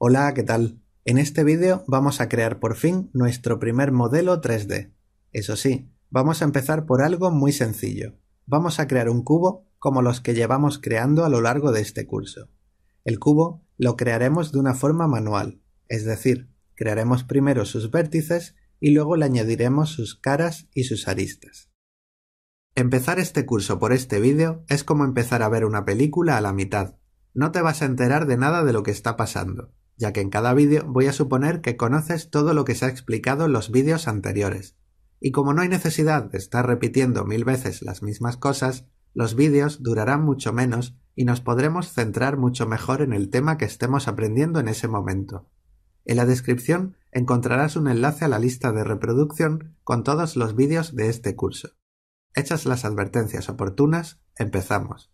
Hola, ¿qué tal? En este vídeo vamos a crear por fin nuestro primer modelo 3D. Eso sí, vamos a empezar por algo muy sencillo. Vamos a crear un cubo como los que llevamos creando a lo largo de este curso. El cubo lo crearemos de una forma manual, es decir, crearemos primero sus vértices y luego le añadiremos sus caras y sus aristas. Empezar este curso por este vídeo es como empezar a ver una película a la mitad. No te vas a enterar de nada de lo que está pasando ya que en cada vídeo voy a suponer que conoces todo lo que se ha explicado en los vídeos anteriores. Y como no hay necesidad de estar repitiendo mil veces las mismas cosas, los vídeos durarán mucho menos y nos podremos centrar mucho mejor en el tema que estemos aprendiendo en ese momento. En la descripción encontrarás un enlace a la lista de reproducción con todos los vídeos de este curso. Hechas las advertencias oportunas, empezamos.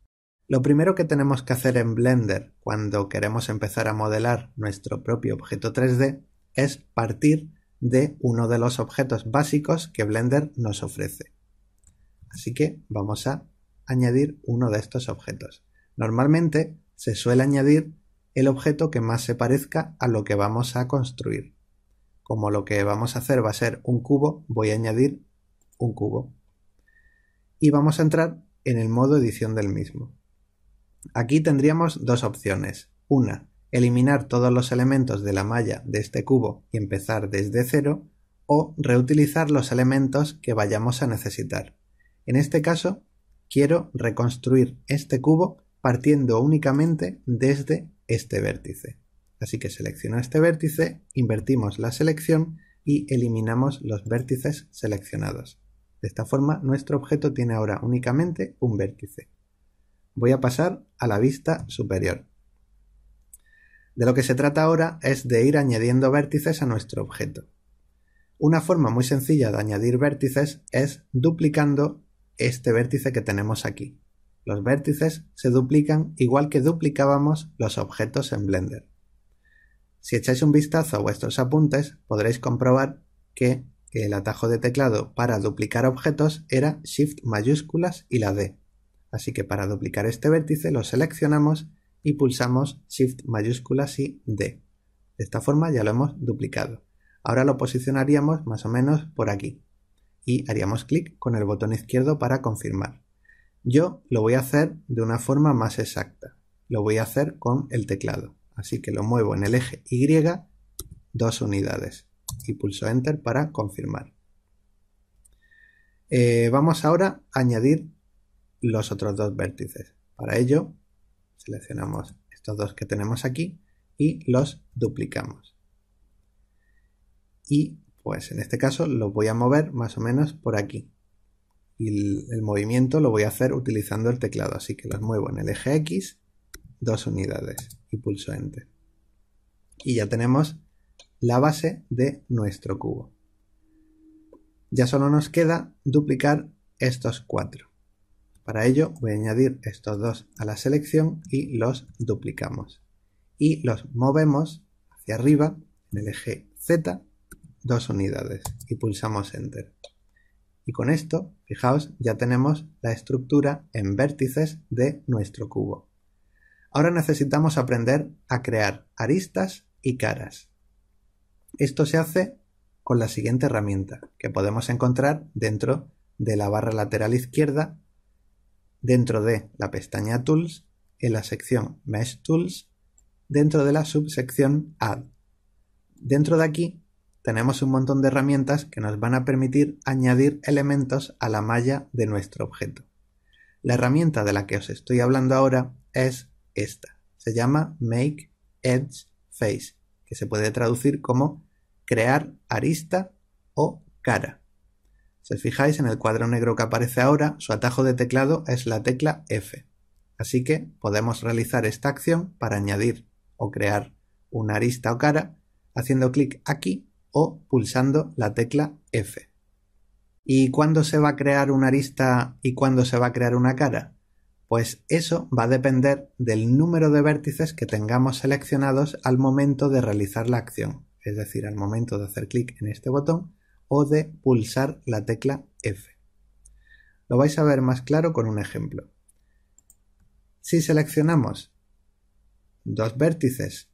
Lo primero que tenemos que hacer en Blender cuando queremos empezar a modelar nuestro propio objeto 3D es partir de uno de los objetos básicos que Blender nos ofrece. Así que vamos a añadir uno de estos objetos. Normalmente se suele añadir el objeto que más se parezca a lo que vamos a construir. Como lo que vamos a hacer va a ser un cubo, voy a añadir un cubo. Y vamos a entrar en el modo edición del mismo. Aquí tendríamos dos opciones. Una, eliminar todos los elementos de la malla de este cubo y empezar desde cero, o reutilizar los elementos que vayamos a necesitar. En este caso, quiero reconstruir este cubo partiendo únicamente desde este vértice. Así que selecciono este vértice, invertimos la selección y eliminamos los vértices seleccionados. De esta forma, nuestro objeto tiene ahora únicamente un vértice. Voy a pasar a la vista superior. De lo que se trata ahora es de ir añadiendo vértices a nuestro objeto. Una forma muy sencilla de añadir vértices es duplicando este vértice que tenemos aquí. Los vértices se duplican igual que duplicábamos los objetos en Blender. Si echáis un vistazo a vuestros apuntes, podréis comprobar que el atajo de teclado para duplicar objetos era Shift mayúsculas y la D. Así que para duplicar este vértice lo seleccionamos y pulsamos Shift mayúsculas y D. De esta forma ya lo hemos duplicado. Ahora lo posicionaríamos más o menos por aquí y haríamos clic con el botón izquierdo para confirmar. Yo lo voy a hacer de una forma más exacta. Lo voy a hacer con el teclado. Así que lo muevo en el eje Y dos unidades y pulso Enter para confirmar. Eh, vamos ahora a añadir los otros dos vértices. Para ello, seleccionamos estos dos que tenemos aquí y los duplicamos. Y pues en este caso los voy a mover más o menos por aquí. Y el, movimiento lo voy a hacer utilizando el teclado, así que los muevo en el eje X, dos unidades y pulso Enter. Y ya tenemos la base de nuestro cubo. Ya solo nos queda duplicar estos cuatro. Para ello voy a añadir estos dos a la selección y los duplicamos. Y los movemos hacia arriba en el eje Z dos unidades y pulsamos Enter. Y con esto, fijaos, ya tenemos la estructura en vértices de nuestro cubo. Ahora necesitamos aprender a crear aristas y caras. Esto se hace con la siguiente herramienta que podemos encontrar dentro de la barra lateral izquierda dentro de la pestaña Tools, en la sección Mesh Tools, dentro de la subsección Add. Dentro de aquí tenemos un montón de herramientas que nos van a permitir añadir elementos a la malla de nuestro objeto. La herramienta de la que os estoy hablando ahora es esta. Se llama Make Edge Face, que se puede traducir como crear arista o cara. Si os fijáis en el cuadro negro que aparece ahora, su atajo de teclado es la tecla F. Así que podemos realizar esta acción para añadir o crear una arista o cara haciendo clic aquí o pulsando la tecla F. ¿Y cuándo se va a crear una arista y cuándo se va a crear una cara? Pues eso va a depender del número de vértices que tengamos seleccionados al momento de realizar la acción. Es decir, al momento de hacer clic en este botón, de pulsar la tecla F. Lo vais a ver más claro con un ejemplo. Si seleccionamos dos vértices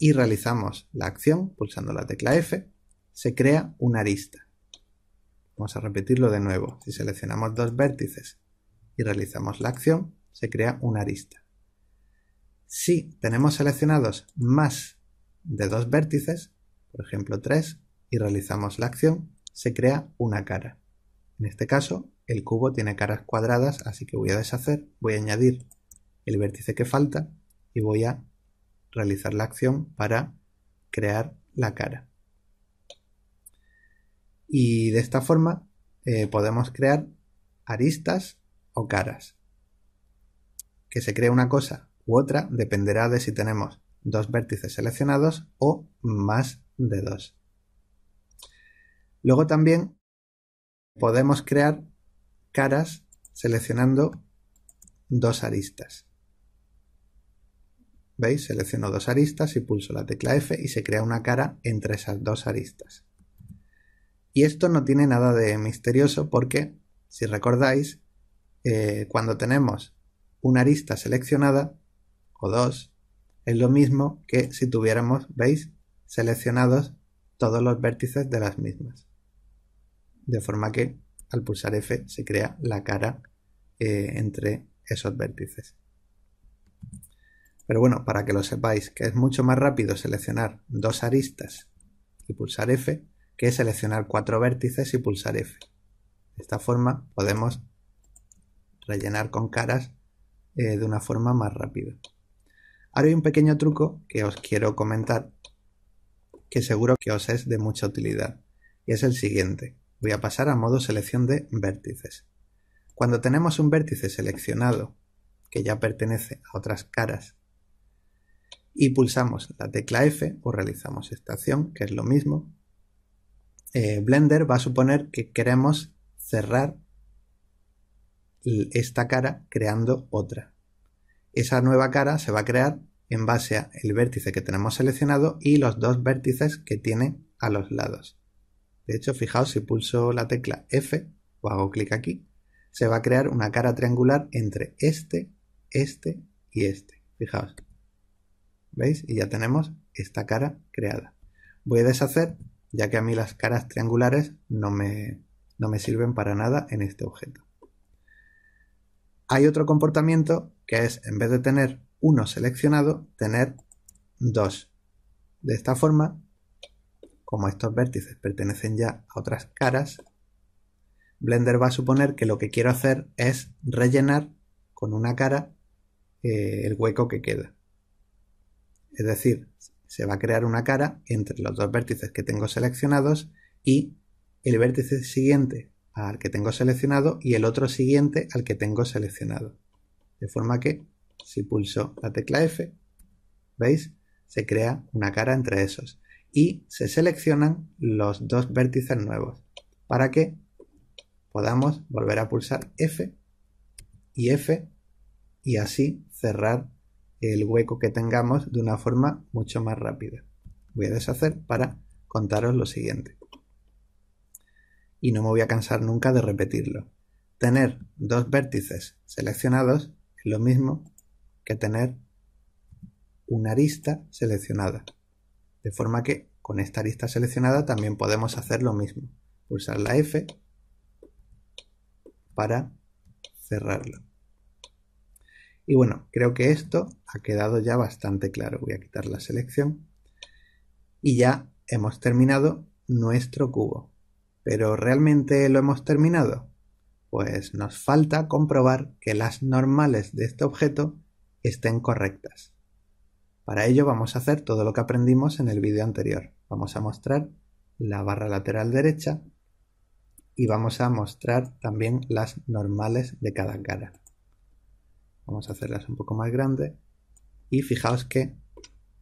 y realizamos la acción pulsando la tecla F, se crea una arista. Vamos a repetirlo de nuevo. Si seleccionamos dos vértices y realizamos la acción, se crea una arista. Si tenemos seleccionados más de dos vértices, por ejemplo tres, y realizamos la acción, se crea una cara. En este caso, el cubo tiene caras cuadradas, así que voy a deshacer, voy a añadir el vértice que falta y voy a realizar la acción para crear la cara. Y de esta forma eh, podemos crear aristas o caras. Que se cree una cosa u otra dependerá de si tenemos dos vértices seleccionados o más de dos. Luego también podemos crear caras seleccionando dos aristas. ¿Veis? Selecciono dos aristas y pulso la tecla F y se crea una cara entre esas dos aristas. Y esto no tiene nada de misterioso porque, si recordáis, eh, cuando tenemos una arista seleccionada, o dos, es lo mismo que si tuviéramos, ¿veis?, seleccionados todos los vértices de las mismas de forma que al pulsar F se crea la cara eh, entre esos vértices. Pero bueno, para que lo sepáis, que es mucho más rápido seleccionar dos aristas y pulsar F que seleccionar cuatro vértices y pulsar F. De esta forma podemos rellenar con caras eh, de una forma más rápida. Ahora hay un pequeño truco que os quiero comentar que seguro que os es de mucha utilidad y es el siguiente. Voy a pasar a modo selección de vértices. Cuando tenemos un vértice seleccionado que ya pertenece a otras caras y pulsamos la tecla F o realizamos esta acción, que es lo mismo, eh, Blender va a suponer que queremos cerrar esta cara creando otra. Esa nueva cara se va a crear en base al vértice que tenemos seleccionado y los dos vértices que tiene a los lados. De hecho, fijaos, si pulso la tecla F o hago clic aquí, se va a crear una cara triangular entre este, este y este. Fijaos. ¿Veis? Y ya tenemos esta cara creada. Voy a deshacer, ya que a mí las caras triangulares no me, no me sirven para nada en este objeto. Hay otro comportamiento que es, en vez de tener uno seleccionado, tener dos. De esta forma como estos vértices pertenecen ya a otras caras, Blender va a suponer que lo que quiero hacer es rellenar con una cara eh, el hueco que queda. Es decir, se va a crear una cara entre los dos vértices que tengo seleccionados y el vértice siguiente al que tengo seleccionado y el otro siguiente al que tengo seleccionado. De forma que si pulso la tecla F, ¿veis? Se crea una cara entre esos y se seleccionan los dos vértices nuevos para que podamos volver a pulsar F y F y así cerrar el hueco que tengamos de una forma mucho más rápida. Voy a deshacer para contaros lo siguiente. Y no me voy a cansar nunca de repetirlo. Tener dos vértices seleccionados es lo mismo que tener una arista seleccionada. De forma que con esta lista seleccionada también podemos hacer lo mismo. Pulsar la F para cerrarlo Y bueno, creo que esto ha quedado ya bastante claro. Voy a quitar la selección. Y ya hemos terminado nuestro cubo. Pero ¿realmente lo hemos terminado? Pues nos falta comprobar que las normales de este objeto estén correctas. Para ello vamos a hacer todo lo que aprendimos en el vídeo anterior. Vamos a mostrar la barra lateral derecha y vamos a mostrar también las normales de cada cara. Vamos a hacerlas un poco más grandes y fijaos que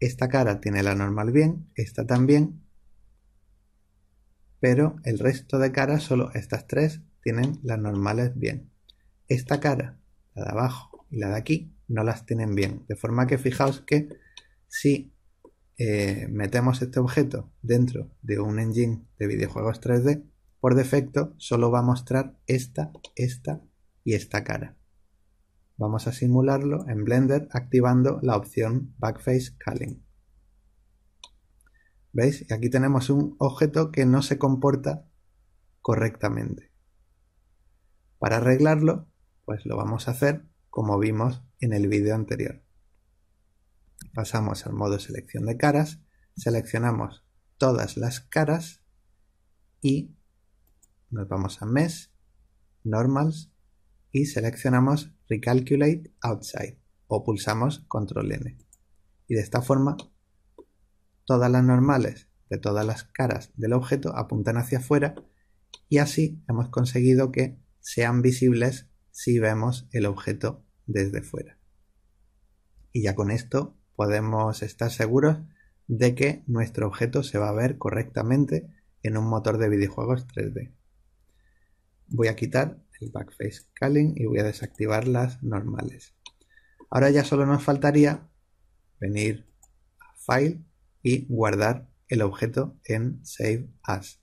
esta cara tiene la normal bien, esta también, pero el resto de caras, solo estas tres, tienen las normales bien. Esta cara, la de abajo y la de aquí, no las tienen bien, de forma que fijaos que si eh, metemos este objeto dentro de un engine de videojuegos 3D, por defecto solo va a mostrar esta, esta y esta cara. Vamos a simularlo en Blender activando la opción Backface Culling. ¿Veis? aquí tenemos un objeto que no se comporta correctamente. Para arreglarlo, pues lo vamos a hacer como vimos en el vídeo anterior. Pasamos al modo selección de caras, seleccionamos todas las caras y nos vamos a Mesh, Normals y seleccionamos Recalculate Outside o pulsamos Control N. Y de esta forma todas las normales de todas las caras del objeto apuntan hacia afuera y así hemos conseguido que sean visibles si vemos el objeto desde fuera. Y ya con esto podemos estar seguros de que nuestro objeto se va a ver correctamente en un motor de videojuegos 3D. Voy a quitar el backface scaling y voy a desactivar las normales. Ahora ya solo nos faltaría venir a File y guardar el objeto en Save As.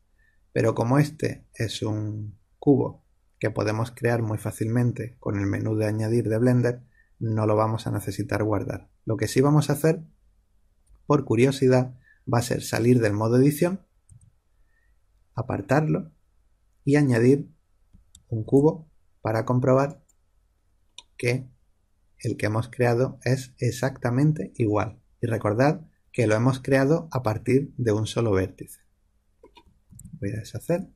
Pero como este es un cubo que podemos crear muy fácilmente con el menú de añadir de Blender, no lo vamos a necesitar guardar. Lo que sí vamos a hacer, por curiosidad, va a ser salir del modo edición, apartarlo y añadir un cubo para comprobar que el que hemos creado es exactamente igual. Y recordad que lo hemos creado a partir de un solo vértice. Voy a deshacer.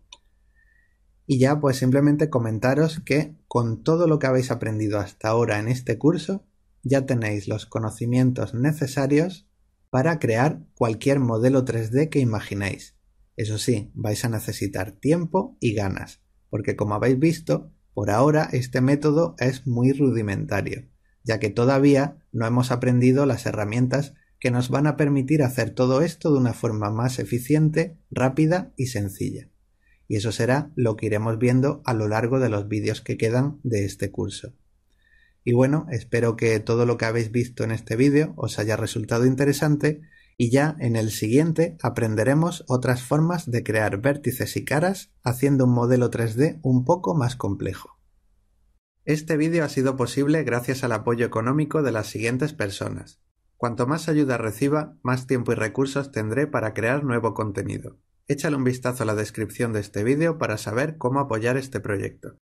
Y ya pues simplemente comentaros que con todo lo que habéis aprendido hasta ahora en este curso, ya tenéis los conocimientos necesarios para crear cualquier modelo 3D que imaginéis. Eso sí, vais a necesitar tiempo y ganas, porque como habéis visto, por ahora este método es muy rudimentario, ya que todavía no hemos aprendido las herramientas que nos van a permitir hacer todo esto de una forma más eficiente, rápida y sencilla y eso será lo que iremos viendo a lo largo de los vídeos que quedan de este curso. Y bueno, espero que todo lo que habéis visto en este vídeo os haya resultado interesante y ya en el siguiente aprenderemos otras formas de crear vértices y caras haciendo un modelo 3D un poco más complejo. Este vídeo ha sido posible gracias al apoyo económico de las siguientes personas. Cuanto más ayuda reciba, más tiempo y recursos tendré para crear nuevo contenido. Échale un vistazo a la descripción de este vídeo para saber cómo apoyar este proyecto.